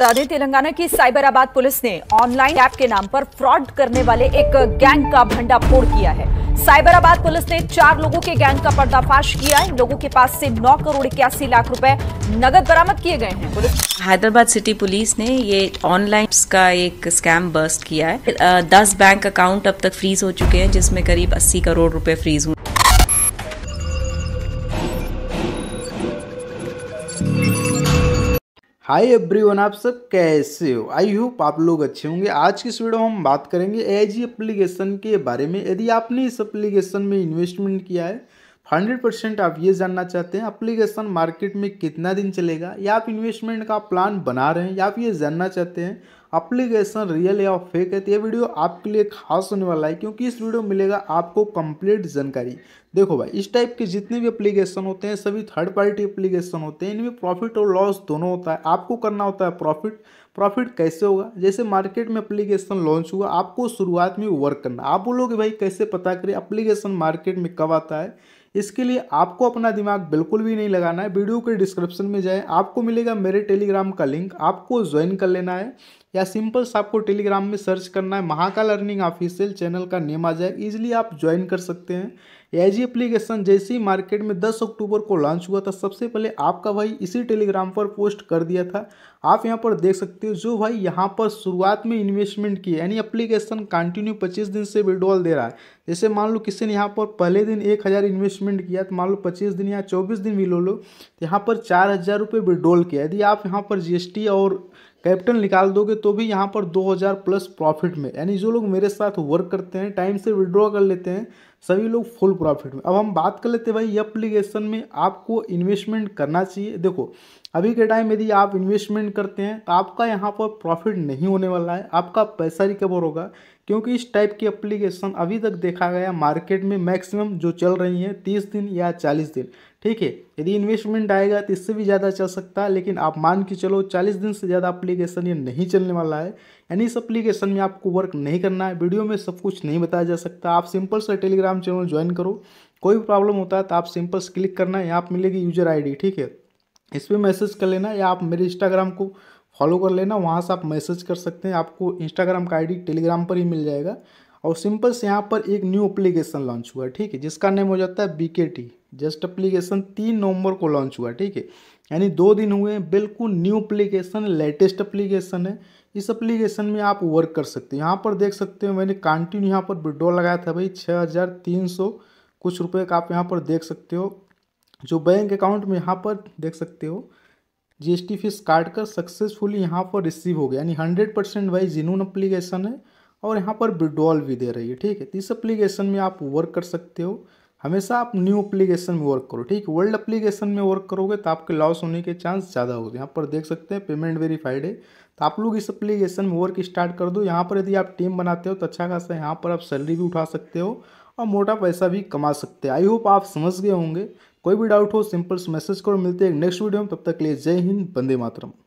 बता दें तेलंगाना की साइबराबाद पुलिस ने ऑनलाइन ऐप के नाम पर फ्रॉड करने वाले एक गैंग का भंडाफोड़ किया है साइबराबाद पुलिस ने चार लोगों के गैंग का पर्दाफाश किया इन लोगों के पास से 9 करोड़ इक्यासी लाख रुपए नगद बरामद किए गए हैं पुलिस हैदराबाद सिटी पुलिस ने ये ऑनलाइन का एक स्कैम बर्स्ट किया है दस बैंक अकाउंट अब तक फ्रीज हो चुके हैं जिसमें करीब अस्सी करोड़ रूपए फ्रीज हुए हाय एवरीवन आप सब कैसे हो आई होप आप लोग अच्छे होंगे आज की इस वीडियो में हम बात करेंगे एजी एप्लीकेशन के बारे में यदि आपने इस एप्लीकेशन में इन्वेस्टमेंट किया है हंड्रेड परसेंट आप ये जानना चाहते हैं एप्लीकेशन मार्केट में कितना दिन चलेगा या आप इन्वेस्टमेंट का प्लान बना रहे हैं या आप ये जानना चाहते हैं अप्लीकेशन रियल या फेक है तो ये वीडियो आपके लिए खास होने वाला है क्योंकि इस वीडियो में मिलेगा आपको कंप्लीट जानकारी देखो भाई इस टाइप के जितने भी एप्लीकेशन होते हैं सभी थर्ड पार्टी एप्लीकेशन होते हैं इनमें प्रॉफिट और लॉस दोनों होता है आपको करना होता है प्रॉफिट प्रॉफिट कैसे होगा जैसे मार्केट में एप्लीकेशन लॉन्च हुआ आपको शुरुआत में वर्क करना आप बोलोगे भाई कैसे पता करें अप्लीकेशन मार्केट में कब आता है इसके लिए आपको अपना दिमाग बिल्कुल भी नहीं लगाना है वीडियो के डिस्क्रिप्शन में जाए आपको मिलेगा मेरे टेलीग्राम का लिंक आपको ज्वाइन कर लेना है या या सिंपल सा आपको टेलीग्राम में सर्च करना है महाकाल अर्निंग ऑफिशियल चैनल का नेम आ जाए इजिली आप ज्वाइन कर सकते हैं एजी एप्लीकेशन जैसे ही मार्केट में 10 अक्टूबर को लॉन्च हुआ था सबसे पहले आपका भाई इसी टेलीग्राम पर पोस्ट कर दिया था आप यहां पर देख सकते हो जो भाई यहां पर शुरुआत में इन्वेस्टमेंट की यानी एप्लीकेशन कंटिन्यू 25 दिन से विड्रॉल दे रहा है जैसे मान लो किसी ने यहां पर पहले दिन एक हज़ार इन्वेस्टमेंट किया तो मान लो पच्चीस दिन या चौबीस दिन भी लो लो तो यहाँ पर चार हज़ार रुपये विड्रॉल किया यदि आप यहाँ पर जी और कैपिटल निकाल दोगे तो भी यहाँ पर 2000 प्लस प्रॉफिट में यानी जो लोग मेरे साथ वर्क करते हैं टाइम से विड्रॉ कर लेते हैं सभी लोग फुल प्रॉफिट में अब हम बात कर लेते हैं भाई एप्लीकेशन में आपको इन्वेस्टमेंट करना चाहिए देखो अभी के टाइम यदि आप इन्वेस्टमेंट करते हैं तो आपका यहाँ पर प्रॉफिट नहीं होने वाला है आपका पैसा रिकवर होगा क्योंकि इस टाइप की एप्लीकेशन अभी तक देखा गया मार्केट में मैक्सिमम जो चल रही है तीस दिन या चालीस दिन ठीक है यदि इन्वेस्टमेंट आएगा तो इससे भी ज़्यादा चल सकता है लेकिन आप मान के चलो चालीस दिन से ज़्यादा अप्लीकेशन ये नहीं चलने वाला है यानी इस अप्लीकेशन में आपको वर्क नहीं करना है वीडियो में सब कुछ नहीं बताया जा सकता आप सिंपल से टेलीग्राम चैनल ज्वाइन करो कोई भी प्रॉब्लम होता है तो आप सिंपल से क्लिक करना है यहाँ मिलेगी यूजर आई ठीक है इस पर मैसेज कर लेना या आप मेरे इंस्टाग्राम को फॉलो कर लेना वहाँ से आप मैसेज कर सकते हैं आपको इंस्टाग्राम का आई टेलीग्राम पर ही मिल जाएगा और सिंपल से यहाँ पर एक न्यू एप्लीकेशन लॉन्च हुआ है ठीक है जिसका नेम हो जाता है बी जस्ट अप्लीकेशन तीन नवंबर को लॉन्च हुआ ठीक है यानी दो दिन हुए हैं बिल्कुल न्यू अप्लीकेशन लेटेस्ट अप्लीकेशन है इस अप्लीकेशन में आप वर्क कर सकते हैं यहाँ पर देख सकते हो मैंने कंटिन्यू यहाँ पर विड्रॉ लगाया था भाई छः हज़ार तीन सौ कुछ रुपए का आप यहाँ पर देख सकते हो जो बैंक अकाउंट में यहाँ पर देख सकते हो जीएसटी फीस काट कर सक्सेसफुली यहाँ पर रिसीव हो गया यानी हंड्रेड परसेंट भाई जिनून अप्लीकेशन है और यहाँ पर विड्रॉल भी दे रही है ठीक है तो इस अप्लीकेशन में आप वर्क कर सकते हो हमेशा आप न्यू अप्लीकेशन में वर्क करो ठीक वर्ल्ड अप्लीकेशन में वर्क करोगे तो आपके लॉस होने के चांस ज़्यादा होते हैं यहाँ पर देख सकते हैं पेमेंट वेरीफाइड है तो आप लोग इस अप्लीकेशन में वर्क स्टार्ट कर दो यहाँ पर यदि आप टीम बनाते हो तो अच्छा खासा यहाँ पर आप सैलरी भी उठा सकते हो और मोटा पैसा भी कमा सकते हैं आई होप आप समझ गए होंगे कोई भी डाउट हो सिंपल मैसेज करो मिलते हैं नेक्स्ट वीडियो में तब तक ले लिए जय हिंद बंदे मातरम